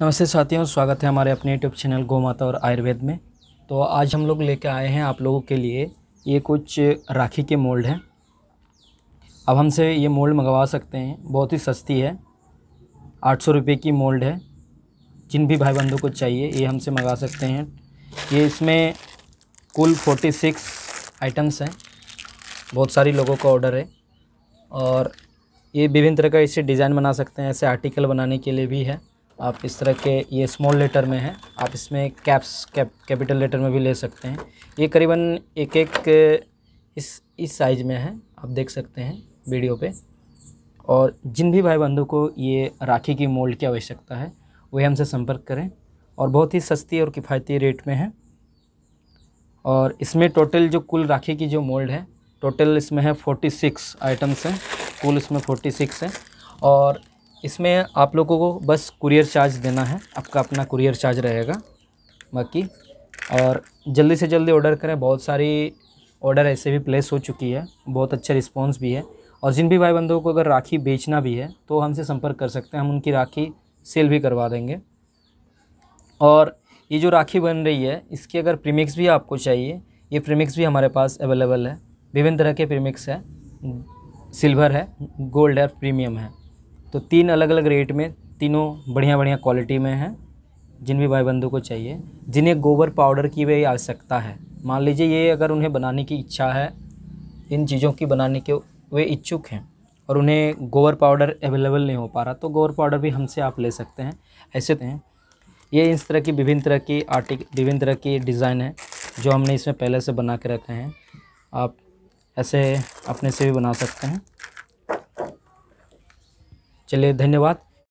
नमस्ते साथियों स्वागत है हमारे अपने यूट्यूब चैनल गो माता और आयुर्वेद में तो आज हम लोग लेके आए हैं आप लोगों के लिए ये कुछ राखी के मोल्ड हैं अब हमसे ये मोल्ड मंगवा सकते हैं बहुत ही सस्ती है आठ सौ रुपये की मोल्ड है जिन भी भाई बंधु को चाहिए ये हमसे मंगा सकते हैं ये इसमें कुल फोर्टी सिक्स आइटम्स हैं बहुत सारी लोगों का ऑर्डर है और ये विभिन्न तरह का इसे डिज़ाइन बना सकते हैं ऐसे आर्टिकल बनाने के लिए भी है आप इस तरह के ये स्मॉल लेटर में है आप इसमें कैप्स कैप कैपिटल लेटर में भी ले सकते हैं ये करीबन एक एक इस इस साइज़ में है आप देख सकते हैं वीडियो पे और जिन भी भाई बंधु को ये राखी की मोल्ड की आवश्यकता है वह हमसे संपर्क करें और बहुत ही सस्ती और किफ़ायती रेट में है और इसमें टोटल जो कुल राखी की जो मोल्ड है टोटल इसमें है फोर्टी सिक्स आइटम्स हैं कुल इसमें फोर्टी सिक्स है और इसमें आप लोगों को बस कुरियर चार्ज देना है आपका अपना कुरियर चार्ज रहेगा बाकी और जल्दी से जल्दी ऑर्डर करें बहुत सारी ऑर्डर ऐसे भी प्लेस हो चुकी है बहुत अच्छा रिस्पॉन्स भी है और जिन भी भाई बंधुओं को अगर राखी बेचना भी है तो हमसे संपर्क कर सकते हैं हम उनकी राखी सेल भी करवा देंगे और ये जो राखी बन रही है इसकी अगर प्रीमिक्स भी आपको चाहिए ये प्रीमिक्स भी हमारे पास अवेलेबल है विभिन्न तरह के प्रीमिक्स है सिल्वर है गोल्ड है प्रीमियम है तो तीन अलग अलग रेट में तीनों बढ़िया बढ़िया क्वालिटी में हैं जिन भी भाई बंधु को चाहिए जिन्हें गोबर पाउडर की भी आवश्यकता है मान लीजिए ये अगर उन्हें बनाने की इच्छा है इन चीज़ों की बनाने के वे इच्छुक हैं और उन्हें गोबर पाउडर अवेलेबल नहीं हो पा रहा तो गोबर पाउडर भी हमसे आप ले सकते हैं ऐसे तो हैं ये इस तरह की विभिन्न तरह की आर्टिक विभिन्न तरह की डिज़ाइन है जो हमने इसमें पहले से बना के रखे हैं आप ऐसे अपने से भी बना सकते हैं चलिए धन्यवाद